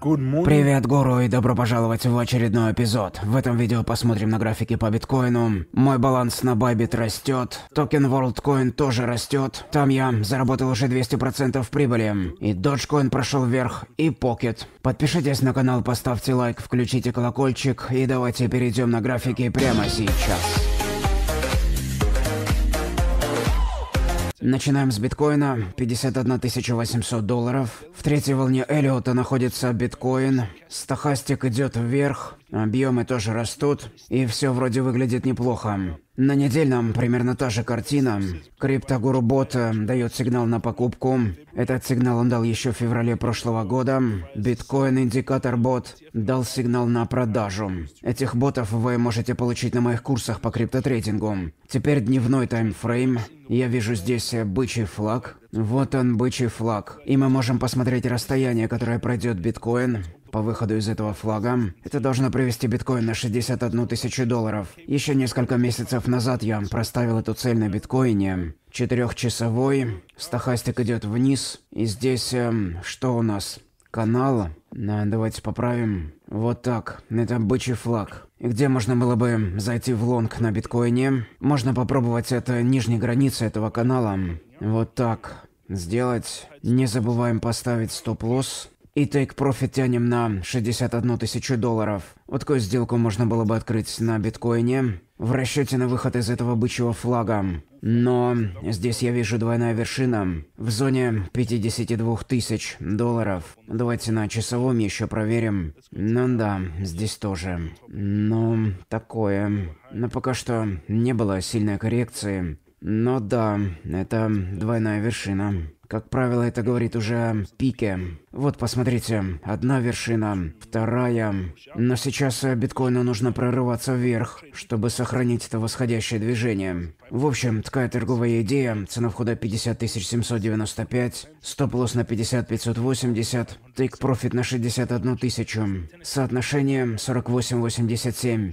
Привет, гуру, и добро пожаловать в очередной эпизод. В этом видео посмотрим на графики по биткоину. Мой баланс на Bybit растет, токен WorldCoin тоже растет. Там я заработал уже 200% прибыли, и Dogecoin прошел вверх, и Pocket. Подпишитесь на канал, поставьте лайк, включите колокольчик, и давайте перейдем на графики прямо сейчас. Начинаем с биткоина. 51 800 долларов. В третьей волне Эллиота находится биткоин Стохастик идет вверх, объемы тоже растут, и все вроде выглядит неплохо. На недельном примерно та же картина. Криптогуру бот э, дает сигнал на покупку. Этот сигнал он дал еще в феврале прошлого года. Биткоин индикатор бот дал сигнал на продажу. Этих ботов вы можете получить на моих курсах по криптотрейдингу. Теперь дневной таймфрейм. Я вижу здесь э, бычий флаг. Вот он, бычий флаг. И мы можем посмотреть расстояние, которое пройдет биткоин по выходу из этого флага. Это должно привести биткоин на 61 тысячу долларов. Еще несколько месяцев назад я проставил эту цель на биткоине. Четырехчасовой. Стахастик идет вниз. И здесь э, что у нас? Канал. Да, давайте поправим. Вот так. Это бычий флаг. И где можно было бы зайти в лонг на биткоине? Можно попробовать это нижней границы этого канала. Вот так сделать. Не забываем поставить стоп-лосс и тейк-профит тянем на 61 тысячу долларов. Вот такую сделку можно было бы открыть на биткоине в расчете на выход из этого бычьего флага. Но здесь я вижу двойная вершина в зоне 52 тысяч долларов. Давайте на часовом еще проверим. Ну да, здесь тоже. Ну, такое. Но пока что не было сильной коррекции. Но да, это двойная вершина. Как правило, это говорит уже пике. Вот, посмотрите, одна вершина, вторая. Но сейчас э, биткоину нужно прорываться вверх, чтобы сохранить это восходящее движение. В общем, такая торговая идея. Цена входа 50 795, стоп-лосс на 50 580, тейк-профит на 61 тысячу. Соотношение 48,87.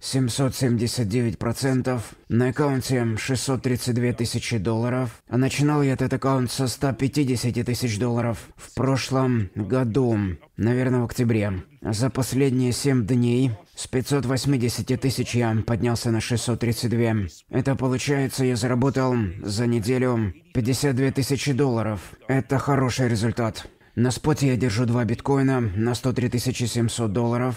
779%, на аккаунте 632 тысячи долларов, начинал я этот аккаунт со 150 тысяч долларов в прошлом году, наверное, в октябре. За последние 7 дней с 580 тысяч я поднялся на 632. Это получается, я заработал за неделю 52 тысячи долларов. Это хороший результат. На споте я держу 2 биткоина на 103 700 долларов.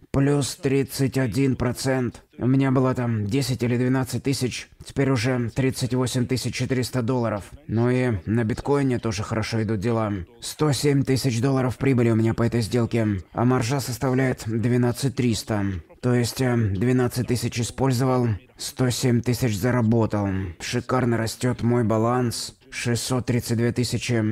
Плюс 31%. У меня было там 10 или 12 тысяч. Теперь уже 38 400 долларов. Ну и на биткоине тоже хорошо идут дела. 107 тысяч долларов прибыли у меня по этой сделке. А маржа составляет 12 300. То есть 12 э, тысяч использовал, 107 тысяч заработал. Шикарно растет мой баланс. 632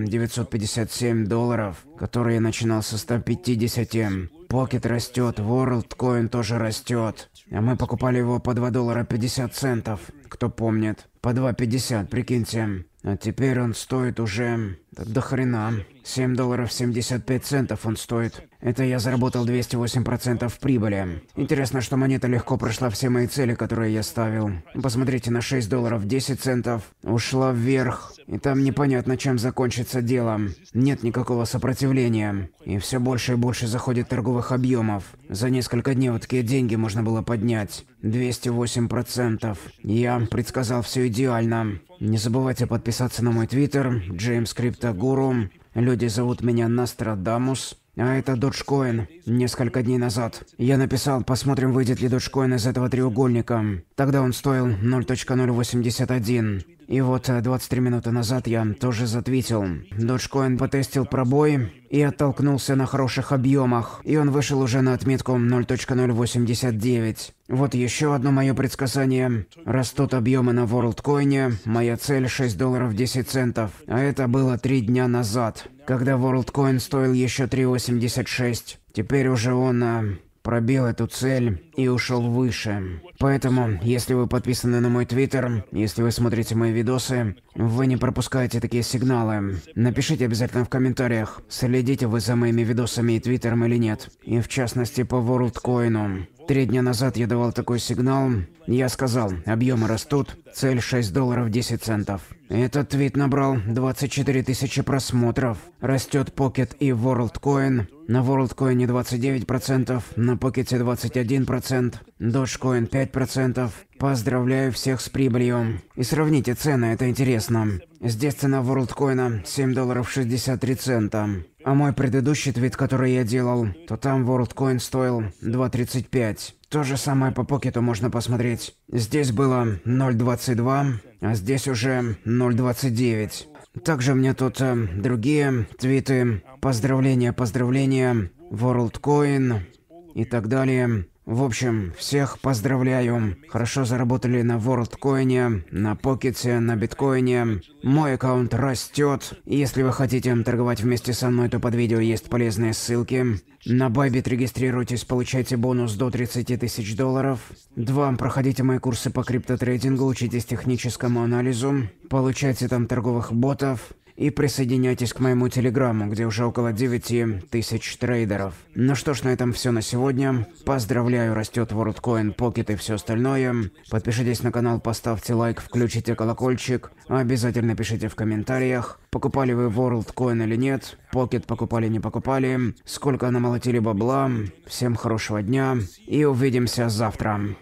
957 долларов, который начинал со 150. Покет растет, WorldCoin тоже растет. А мы покупали его по 2 доллара 50 центов кто помнит. По 2,50, прикиньте. А теперь он стоит уже... До хрена. 7 долларов 75 центов он стоит. Это я заработал 208% прибыли. Интересно, что монета легко прошла все мои цели, которые я ставил. Посмотрите, на 6 долларов 10 центов ушла вверх. И там непонятно, чем закончится дело. Нет никакого сопротивления. И все больше и больше заходит торговых объемов. За несколько дней вот такие деньги можно было поднять. 208%. Я предсказал все идеально. Не забывайте подписаться на мой твиттер, Джеймс Крипто Гуру. Люди зовут меня Нострадамус. А это Доджкоин. Несколько дней назад. Я написал, посмотрим, выйдет ли Доджкоин из этого треугольника. Тогда он стоил 0.081. И вот 23 э, минуты назад я тоже затвитил. Dogecoin потестил пробой и оттолкнулся на хороших объемах. И он вышел уже на отметку 0.089. Вот еще одно мое предсказание. Растут объемы на WorldCoin. Моя цель 6 долларов 10 центов. А это было 3 дня назад, когда WorldCoin стоил еще 3.86. Теперь уже он э, пробил эту цель и ушел выше. Поэтому, если вы подписаны на мой твиттер, если вы смотрите мои видосы, вы не пропускаете такие сигналы. Напишите обязательно в комментариях, следите вы за моими видосами и твиттером или нет. И в частности по WorldCoin. Три дня назад я давал такой сигнал. Я сказал, объемы растут, цель 6 долларов 10 центов. Этот твит набрал 24 тысячи просмотров. Растет Pocket и WorldCoin. На WorldCoin 29%, на Pocket 21%, Dogecoin 5%. Поздравляю всех с прибылью. И сравните цены, это интересно. Здесь цена WorldCoin 7 долларов 63 цента. А мой предыдущий твит, который я делал, то там WorldCoin стоил 2.35. То же самое по покету можно посмотреть. Здесь было 0.22, а здесь уже 0.29. Также у меня тут э, другие твиты, поздравления, поздравления, WorldCoin и так далее. В общем, всех поздравляю. Хорошо заработали на WorldCoin, на Покете, на биткоине. Мой аккаунт растет. Если вы хотите торговать вместе со мной, то под видео есть полезные ссылки. На Байбит регистрируйтесь, получайте бонус до 30 тысяч долларов. Два, Проходите мои курсы по криптотрейдингу, учитесь техническому анализу. Получайте там торговых ботов и присоединяйтесь к моему телеграмму, где уже около 9 тысяч трейдеров. Ну что ж, на этом все на сегодня. Поздравляю, растет WorldCoin, Pocket и все остальное. Подпишитесь на канал, поставьте лайк, включите колокольчик. Обязательно пишите в комментариях, покупали вы WorldCoin или нет, Pocket покупали, не покупали, сколько намолотили бабла. Всем хорошего дня и увидимся завтра.